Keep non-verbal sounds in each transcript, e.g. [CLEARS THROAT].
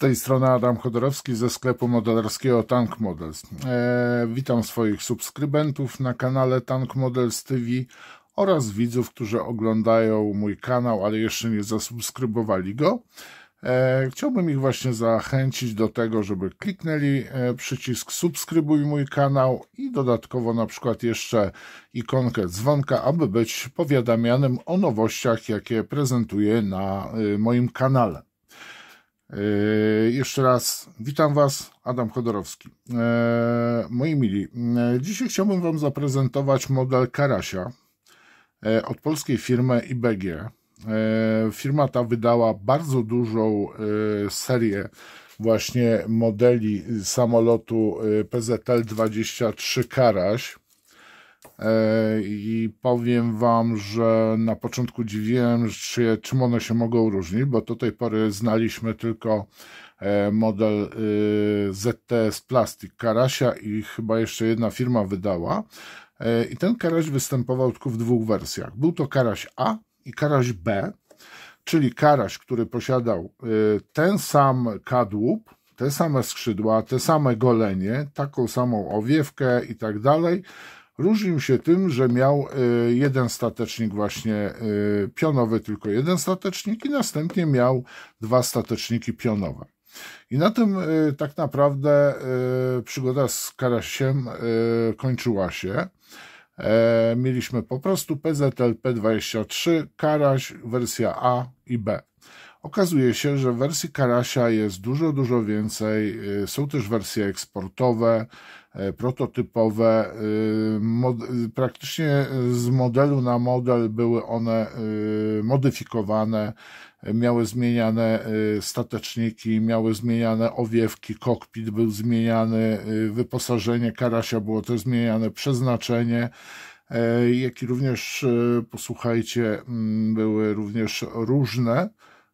tej strony Adam Chodorowski ze sklepu modelarskiego Tank Models. E, witam swoich subskrybentów na kanale Tank Models TV oraz widzów, którzy oglądają mój kanał, ale jeszcze nie zasubskrybowali go. E, chciałbym ich właśnie zachęcić do tego, żeby kliknęli e, przycisk subskrybuj mój kanał i dodatkowo na przykład jeszcze ikonkę dzwonka, aby być powiadamianym o nowościach, jakie prezentuję na e, moim kanale. Yy, jeszcze raz witam Was, Adam Chodorowski. Yy, moi mili, yy, dzisiaj chciałbym Wam zaprezentować model Karasia od polskiej firmy IBG. Firma ta wydała bardzo dużą serię właśnie modeli samolotu PZL-23 Karaś. E, i powiem Wam, że na początku dziwiłem się, czym one się mogą różnić, bo do tej pory znaliśmy tylko e, model y, ZTS plastik Karasia i chyba jeszcze jedna firma wydała. E, I ten karaś występował tylko w dwóch wersjach. Był to karaś A i karaś B, czyli karaś, który posiadał y, ten sam kadłub, te same skrzydła, te same golenie, taką samą owiewkę i tak dalej Różnił się tym, że miał e, jeden statecznik właśnie e, pionowy, tylko jeden statecznik i następnie miał dwa stateczniki pionowe. I na tym e, tak naprawdę przygoda z Karasiem kończyła się. Mieliśmy po prostu PZL p 23 Karaś, wersja A i B. Okazuje się, że wersji Karasia jest dużo, dużo więcej. Są też wersje eksportowe, E, prototypowe. Y, y, praktycznie y, z modelu na model były one modyfikowane, miały zmieniane stateczniki, miały zmieniane owiewki, kokpit był zmieniany, wyposażenie karasia było też zmieniane, przeznaczenie e, jak i również, posłuchajcie, mm, były również różne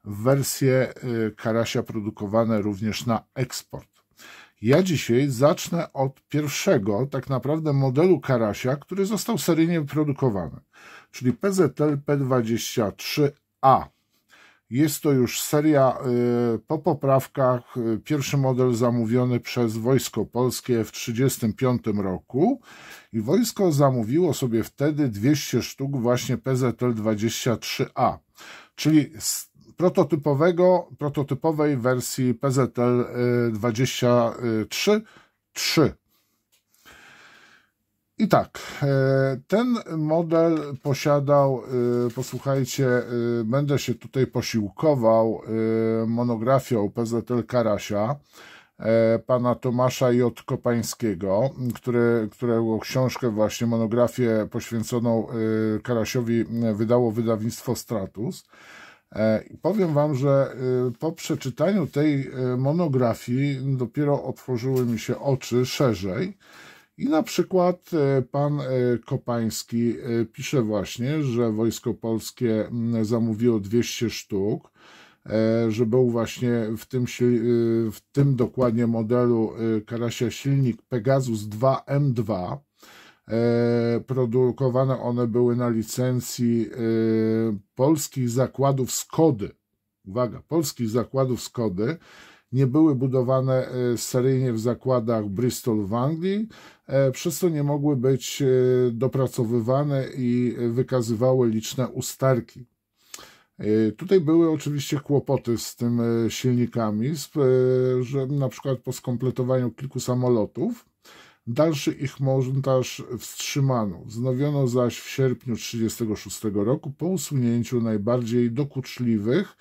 wersje karasia produkowane również na eksport. Ja dzisiaj zacznę od pierwszego, tak naprawdę, modelu Karasia, który został seryjnie wyprodukowany, czyli PZL P23A. Jest to już seria y, po poprawkach, y, pierwszy model zamówiony przez Wojsko Polskie w 1935 roku i wojsko zamówiło sobie wtedy 200 sztuk właśnie PZL 23A, czyli prototypowego, prototypowej wersji PZL 23 3. I tak, y, ten model posiadał, y, posłuchajcie, y, będę się tutaj posiłkował monografią PZL Karasia, pana Tomasza J. Kopańskiego, który, którego książkę, właśnie monografię poświęconą Karasiowi wydało wydawnictwo Stratus. E, powiem Wam, że e, po przeczytaniu tej e, monografii dopiero otworzyły mi się oczy szerzej. I na przykład pan Kopański pisze właśnie, że Wojsko Polskie zamówiło 200 sztuk, że był właśnie w tym, w tym dokładnie modelu Karasia silnik Pegasus 2M2 E, produkowane one były na licencji e, polskich zakładów Skody. Uwaga, polskich zakładów Skody nie były budowane e, seryjnie w zakładach Bristol w Anglii, przez co nie mogły być dopracowywane i wykazywały liczne usterki. Tutaj były oczywiście kłopoty z tym silnikami, że na przykład po skompletowaniu kilku samolotów Dalszy ich montaż wstrzymano. Wznowiono zaś w sierpniu 1936 roku po usunięciu najbardziej dokuczliwych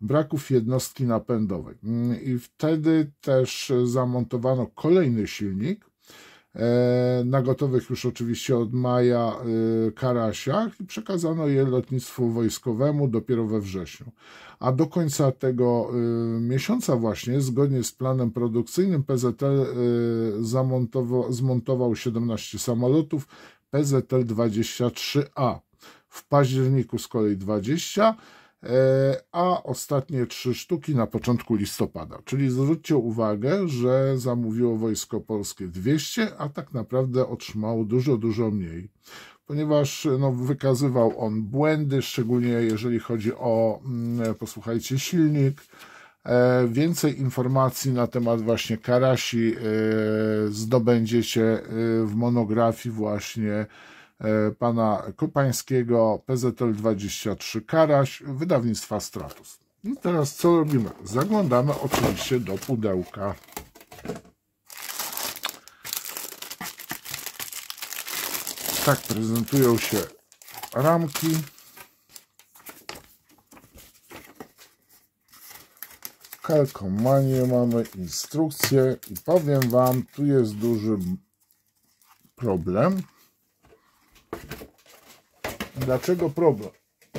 braków jednostki napędowej. Mm, I wtedy też zamontowano kolejny silnik, E, na gotowych już oczywiście od maja e, karasiach i przekazano je lotnictwu wojskowemu dopiero we wrześniu. A do końca tego e, miesiąca właśnie, zgodnie z planem produkcyjnym, PZL zmontował 17 samolotów PZL 23A. W październiku z kolei 20, E, a ostatnie trzy sztuki na początku listopada. Czyli zwróćcie uwagę, że zamówiło Wojsko Polskie 200, a tak naprawdę otrzymało dużo, dużo mniej, ponieważ no, wykazywał on błędy, szczególnie jeżeli chodzi o, mm, posłuchajcie, silnik. E, więcej informacji na temat właśnie Karasi e, zdobędziecie w monografii właśnie E, pana Kupańskiego, PZL23 Karaś, wydawnictwa Stratus. I no teraz co robimy? Zaglądamy oczywiście do pudełka. Tak prezentują się ramki. Kalkomanie mamy, instrukcję i powiem Wam, tu jest duży problem Dlaczego problem?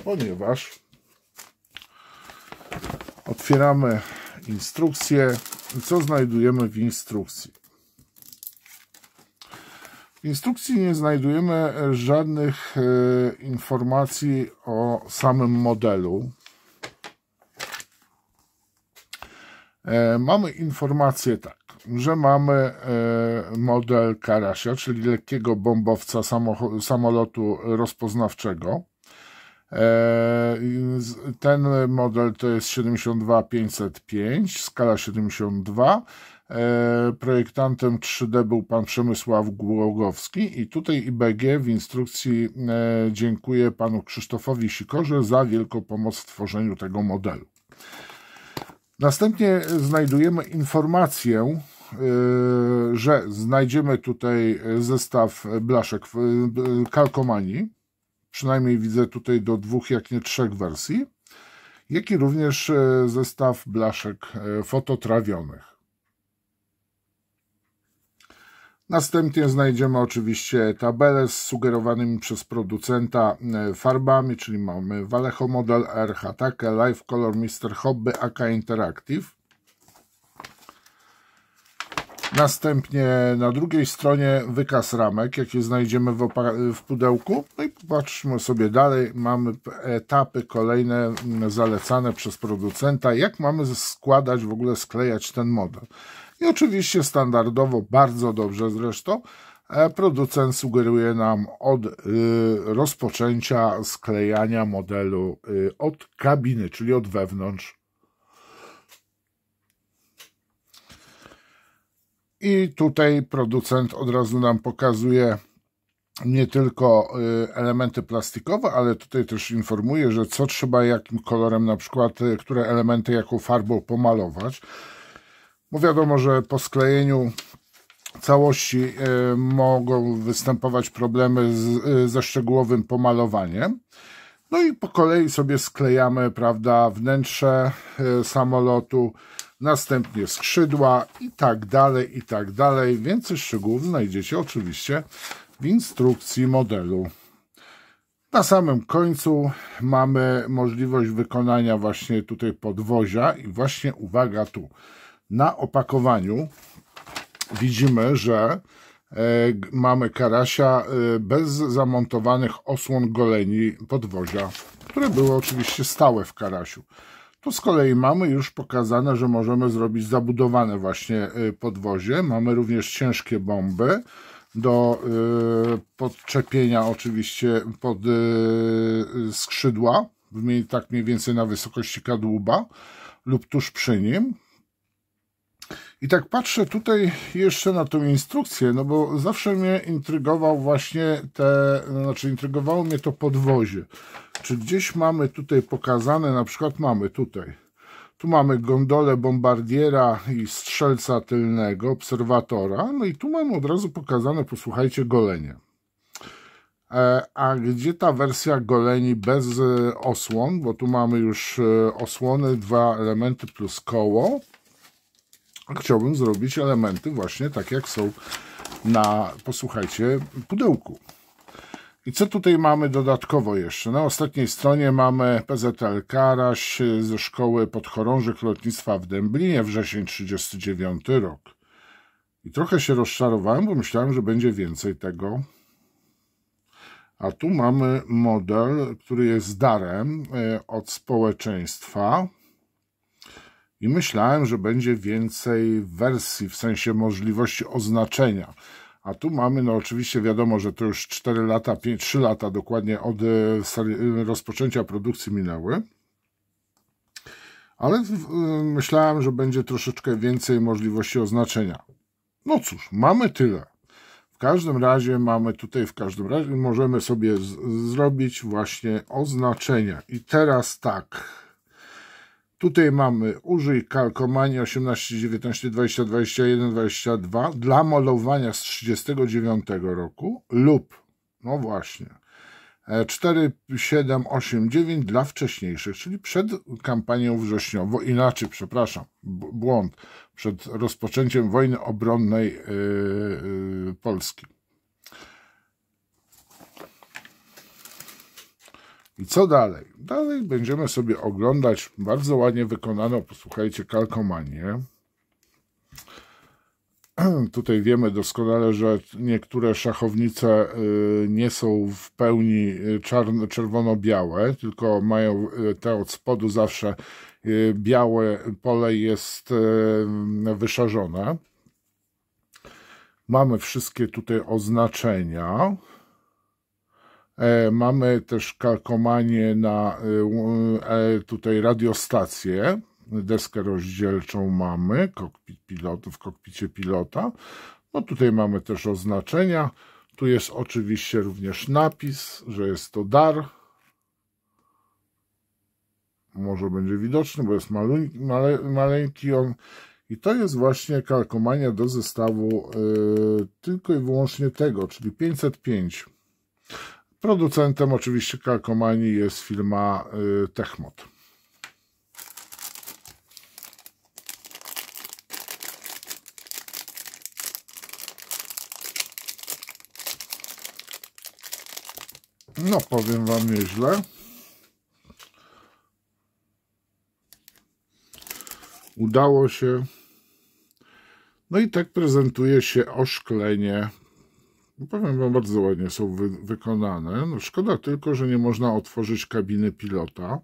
Ponieważ otwieramy instrukcję co znajdujemy w instrukcji? W instrukcji nie znajdujemy żadnych e, informacji o samym modelu. E, mamy informację tak że mamy e, model Karasia, czyli lekkiego bombowca samolotu rozpoznawczego. E, ten model to jest 72505, skala 72. E, projektantem 3D był pan Przemysław Głogowski i tutaj IBG w instrukcji dziękuję panu Krzysztofowi Sikorze za wielką pomoc w tworzeniu tego modelu. Następnie znajdujemy informację Y, że znajdziemy tutaj y, zestaw blaszek y, kalkomanii. Przynajmniej widzę tutaj do dwóch, jak nie trzech wersji. Jak i również zestaw blaszek fototrawionych. Następnie znajdziemy oczywiście tabelę z sugerowanymi przez producenta farbami, czyli mamy Vallejo Model R, Hatake, Life Color, Mister Hobby, AK Interactive. Następnie na drugiej stronie wykaz ramek, jakie znajdziemy w, w pudełku. No i popatrzmy sobie dalej. Mamy etapy kolejne mm, zalecane przez producenta, jak mamy składać, w ogóle sklejać ten model. I oczywiście standardowo, bardzo dobrze zresztą, e, producent sugeruje nam od y, rozpoczęcia sklejania modelu y, od kabiny, czyli od wewnątrz I tutaj producent od razu nam pokazuje nie tylko y, elementy plastikowe, ale tutaj też informuje, że co trzeba jakim kolorem, na przykład y, które elementy jaką farbą pomalować. Bo wiadomo, że po sklejeniu całości y, mogą występować problemy z, ze szczegółowym pomalowaniem. No i po kolei sobie sklejamy, prawda, wnętrze samolotu, następnie skrzydła i tak dalej, i tak dalej. Więcej szczegółów znajdziecie oczywiście w instrukcji modelu. Na samym końcu mamy możliwość wykonania właśnie tutaj podwozia i właśnie uwaga tu, na opakowaniu widzimy, że e, mamy karasia e, bez zamontowanych osłon goleni podwozia, które były oczywiście stałe w karasiu. Tu z kolei mamy już pokazane, że możemy zrobić zabudowane właśnie y, podwozie. Mamy również ciężkie bomby do y, podczepienia oczywiście pod y, skrzydła, tak mniej więcej na wysokości kadłuba lub tuż przy nim. I tak patrzę tutaj jeszcze na tą instrukcję, no bo zawsze mnie intrygował właśnie te, no znaczy intrygowało mnie to podwozie. Czy gdzieś mamy tutaj pokazane, na przykład mamy tutaj, tu mamy gondolę bombardiera i strzelca tylnego, obserwatora, no i tu mamy od razu pokazane, posłuchajcie, golenie. E, a gdzie ta wersja goleni bez e, osłon, bo tu mamy już e, osłony, dwa elementy plus koło, chciałbym zrobić elementy właśnie tak jak są na, posłuchajcie, pudełku. I co tutaj mamy dodatkowo jeszcze? Na ostatniej stronie mamy PZL Karaś e, ze szkoły podchorążych lotnictwa w Dęblinie, wrzesień 39 rok. I trochę się rozczarowałem, bo myślałem, że będzie więcej tego. A tu mamy model, który jest darem e, od społeczeństwa. I myślałem, że będzie więcej wersji w sensie możliwości oznaczenia. A tu mamy, no oczywiście wiadomo, że to już 4 lata, 5, 3 lata dokładnie od e, e, rozpoczęcia produkcji minęły. Ale e, myślałem, że będzie troszeczkę więcej możliwości oznaczenia. No cóż, mamy tyle. W każdym razie mamy tutaj, w każdym razie możemy sobie zrobić właśnie oznaczenia. I teraz tak, Tutaj mamy użyj kalkomanii 18, 19, 20, 21, 22 dla malowania z 39 roku lub, no właśnie, 4, 7, 8, 9 dla wcześniejszych, czyli przed kampanią wrześniową, inaczej, przepraszam, błąd, przed rozpoczęciem wojny obronnej yy, Polski. I co dalej? Dalej będziemy sobie oglądać bardzo ładnie wykonaną, posłuchajcie, kalkomanię. [CLEARS THROAT] Tutaj wiemy doskonale, że niektóre szachownice y, nie są w pełni y, czerwono-białe, tylko mają y, te od spodu zawsze białe pole jest wyszarzone. Mamy wszystkie tutaj oznaczenia. E, mamy też kalkomanie na e, e, tutaj radiostację. Deskę rozdzielczą mamy kokpit pilota, w kokpicie pilota. No tutaj mamy też oznaczenia. Tu jest oczywiście również napis, że jest to dar. Może będzie widoczny, bo jest maluń, male, maleńki on. I to jest właśnie kalkomania do zestawu tylko i wyłącznie tego, czyli 505. Producentem oczywiście Kalkomanii jest firma y, Techmod. No, powiem Wam nieźle. Udało się. No i tak prezentuje się oszklenie no powiem wam, bardzo ładnie są wy wykonane. No, szkoda tylko, że nie można otworzyć kabiny pilota.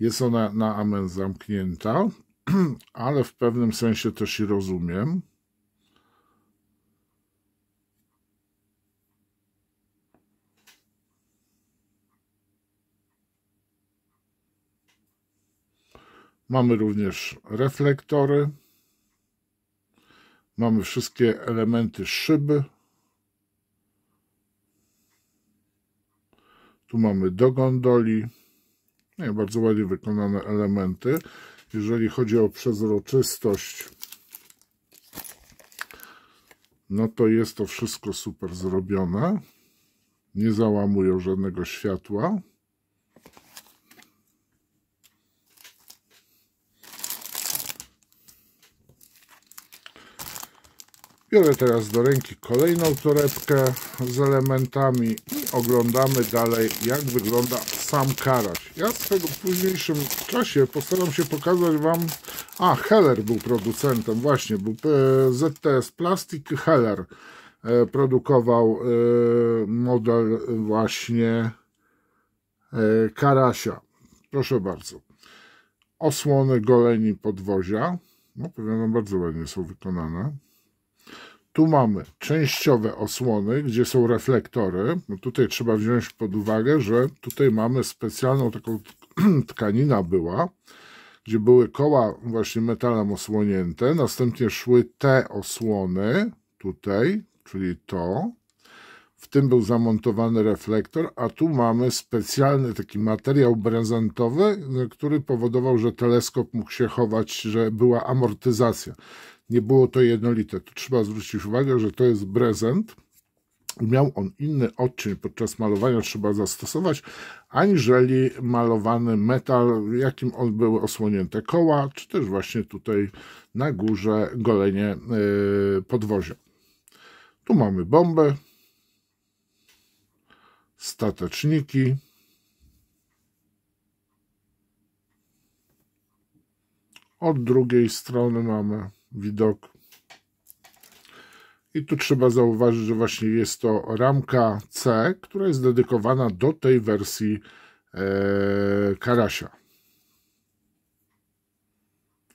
Jest ona na amen zamknięta, [CLEARS THROAT] ale w pewnym sensie też i rozumiem. Mamy również reflektory. Mamy wszystkie elementy szyby. Tu mamy do gondoli. Nie, bardzo ładnie wykonane elementy. Jeżeli chodzi o przezroczystość, no to jest to wszystko super zrobione. Nie załamują żadnego światła. Biorę teraz do ręki kolejną torebkę z elementami oglądamy dalej, jak wygląda sam karaś. Ja w tego późniejszym czasie postaram się pokazać Wam... A, Heller był producentem, właśnie, był e, ZTS Plastic Heller e, produkował e, model właśnie Karasia. Proszę bardzo. Osłony goleni podwozia. No, wam bardzo ładnie są wykonane. Tu mamy częściowe osłony, gdzie są reflektory. No tutaj trzeba wziąć pod uwagę, że tutaj mamy specjalną taką [CLEARS THROAT] tkanina była, gdzie były koła właśnie metalem osłonięte, następnie szły te osłony tutaj, czyli to. W tym był zamontowany reflektor, a tu mamy specjalny taki materiał brezentowy, który powodował, że teleskop mógł się chować, że była amortyzacja nie było to jednolite. Tu trzeba zwrócić uwagę, że to jest prezent. Miał on inny odcień podczas malowania, trzeba zastosować, aniżeli malowany metal, jakim on były osłonięte koła, czy też właśnie tutaj na górze golenie yy, podwozia. Tu mamy bombę, stateczniki, od drugiej strony mamy widok. I tu trzeba zauważyć, że właśnie jest to ramka C, która jest dedykowana do tej wersji e, Karasia.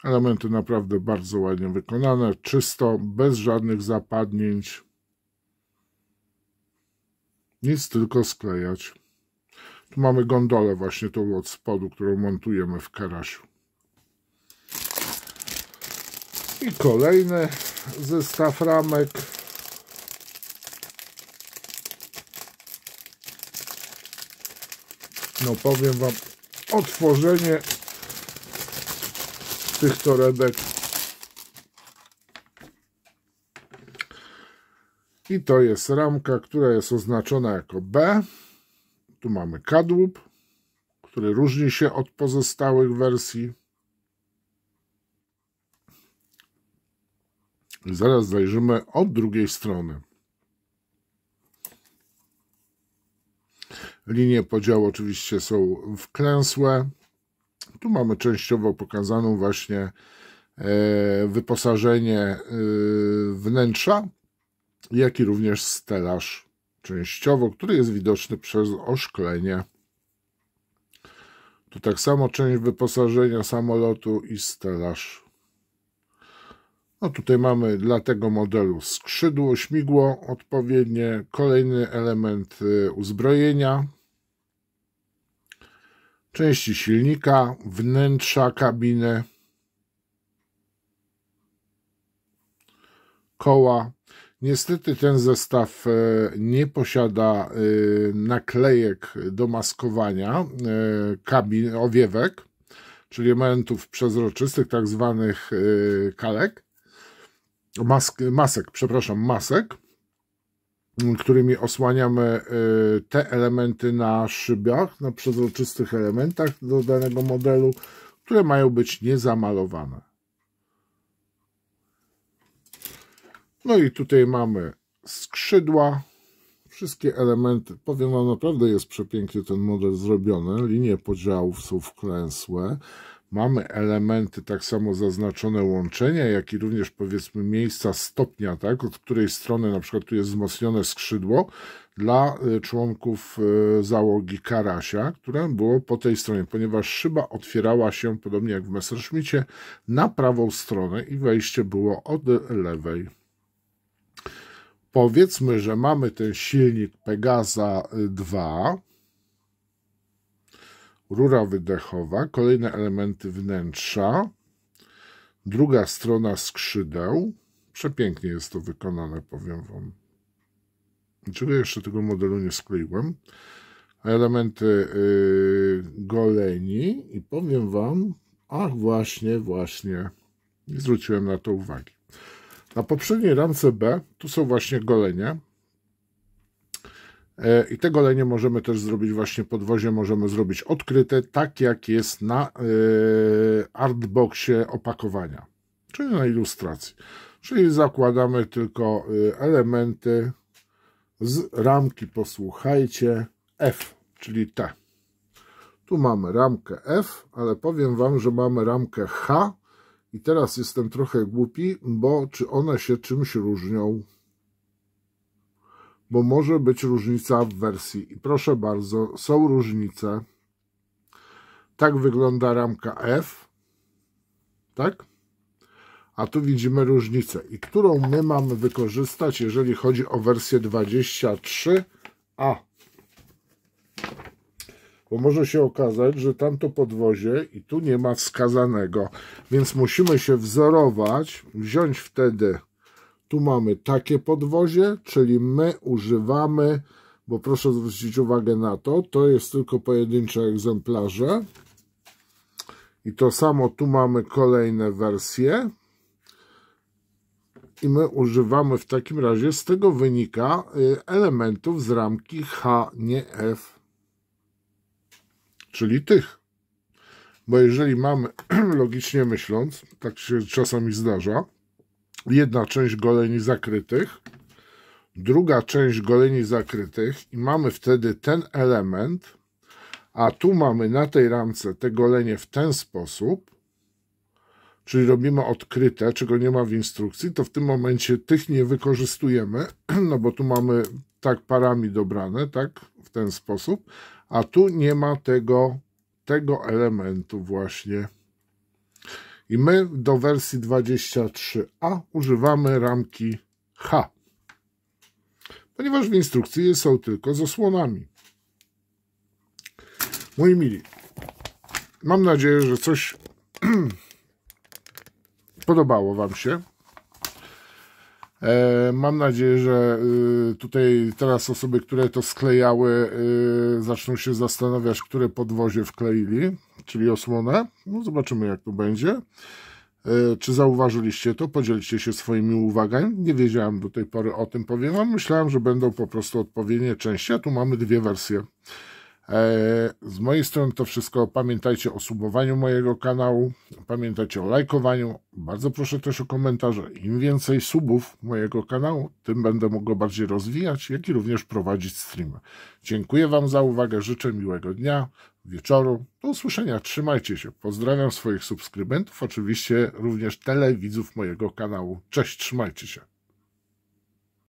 Elementy naprawdę bardzo ładnie wykonane, czysto, bez żadnych zapadnięć. Nic tylko sklejać. Tu mamy gondolę właśnie tą od spodu, którą montujemy w Karasiu. I kolejny zestaw ramek. No powiem Wam, otworzenie tych torebek I to jest ramka, która jest oznaczona jako B. Tu mamy kadłub, który różni się od pozostałych wersji. Zaraz zajrzymy od drugiej strony. Linie podziału oczywiście są wklęsłe. Tu mamy częściowo pokazaną właśnie e, wyposażenie e, wnętrza, jak i również stelaż częściowo, który jest widoczny przez oszklenie. Tu tak samo część wyposażenia samolotu i stelaż no tutaj mamy dla tego modelu skrzydło, śmigło odpowiednie, kolejny element y, uzbrojenia, części silnika, wnętrza kabiny, koła. Niestety ten zestaw y, nie posiada y, naklejek do maskowania kabin, owiewek, czyli elementów przezroczystych, tak zwanych kalek mask, masek, przepraszam, masek, którymi osłaniamy e, te elementy na szybach, na przezroczystych elementach do danego modelu, które mają być niezamalowane. No i tutaj mamy skrzydła, wszystkie elementy. Powiem Wam, naprawdę jest przepięknie ten model zrobiony. Linie podziałów są wklęsłe mamy elementy tak samo zaznaczone łączenia, jak i również powiedzmy miejsca stopnia, tak, od której strony na przykład tu jest wzmocnione skrzydło dla y, członków y, załogi Karasia, które było po tej stronie, ponieważ szyba otwierała się, podobnie jak w Messerschmittie, na prawą stronę i wejście było od lewej. Powiedzmy, że mamy ten silnik Pegasa 2, y, rura wydechowa, kolejne elementy wnętrza, druga strona skrzydeł. Przepięknie jest to wykonane, powiem Wam. Dlaczego jeszcze tego modelu nie skleiłem? Elementy yy, goleni i powiem Wam, ach właśnie, właśnie, nie zwróciłem na to uwagi. Na poprzedniej ramce B, tu są właśnie golenie, E, I te golenie możemy też zrobić właśnie podwozie, możemy zrobić odkryte, tak jak jest na e, artboxie opakowania, czyli na ilustracji. Czyli zakładamy tylko e, elementy z ramki, posłuchajcie, F, czyli T. Tu mamy ramkę F, ale powiem Wam, że mamy ramkę H i teraz jestem trochę głupi, bo czy one się czymś różnią? bo może być różnica w wersji. I proszę bardzo, są różnice. Tak wygląda ramka F, tak? A tu widzimy różnicę. I którą my mamy wykorzystać, jeżeli chodzi o wersję 23A. Bo może się okazać, że tamto podwozie i tu nie ma wskazanego. Więc musimy się wzorować, wziąć wtedy tu mamy takie podwozie, czyli my używamy, bo proszę zwrócić uwagę na to, to jest tylko pojedyncze egzemplarze. I to samo tu mamy kolejne wersje. I my używamy w takim razie, z tego wynika, y, elementów z ramki H, nie F. Czyli tych. Bo jeżeli mamy, [CLEARS THROAT] logicznie myśląc, tak się czasami zdarza, jedna część goleni zakrytych, druga część goleni zakrytych i mamy wtedy ten element, a tu mamy na tej ramce te golenie w ten sposób, czyli robimy odkryte, czego nie ma w instrukcji, to w tym momencie tych nie wykorzystujemy, [CLEARS THROAT] no bo tu mamy tak parami dobrane, tak, w ten sposób, a tu nie ma tego, tego elementu właśnie. I my do wersji 23a używamy ramki H, ponieważ w instrukcji są tylko z osłonami. Moi mili, mam nadzieję, że coś [CLEARS THROAT] podobało Wam się. E, mam nadzieję, że y, tutaj teraz osoby, które to sklejały, y, zaczną się zastanawiać, które podwozie wkleili czyli osłonę. No, zobaczymy, jak to będzie. E, czy zauważyliście to? Podzielcie się swoimi uwagami. Nie wiedziałem do tej pory o tym, powiem wam. Myślałem, że będą po prostu odpowiednie części, a tu mamy dwie wersje. E, z mojej strony to wszystko. Pamiętajcie o subowaniu mojego kanału, pamiętajcie o lajkowaniu. Bardzo proszę też o komentarze. Im więcej subów mojego kanału, tym będę mógł go bardziej rozwijać, jak i również prowadzić streamy. Dziękuję Wam za uwagę, życzę miłego dnia wieczoru. Do usłyszenia, trzymajcie się. Pozdrawiam swoich subskrybentów, oczywiście również telewidzów mojego kanału. Cześć, trzymajcie się.